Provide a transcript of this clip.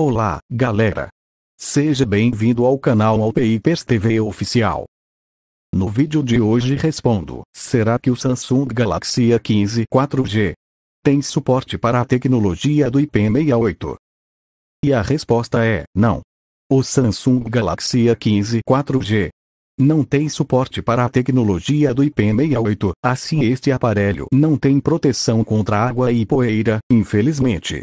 Olá, galera! Seja bem-vindo ao canal Alpeipers TV Oficial. No vídeo de hoje respondo, será que o Samsung Galaxy A15 4G tem suporte para a tecnologia do IP68? E a resposta é, não. O Samsung Galaxy A15 4G não tem suporte para a tecnologia do IP68, assim este aparelho não tem proteção contra água e poeira, infelizmente.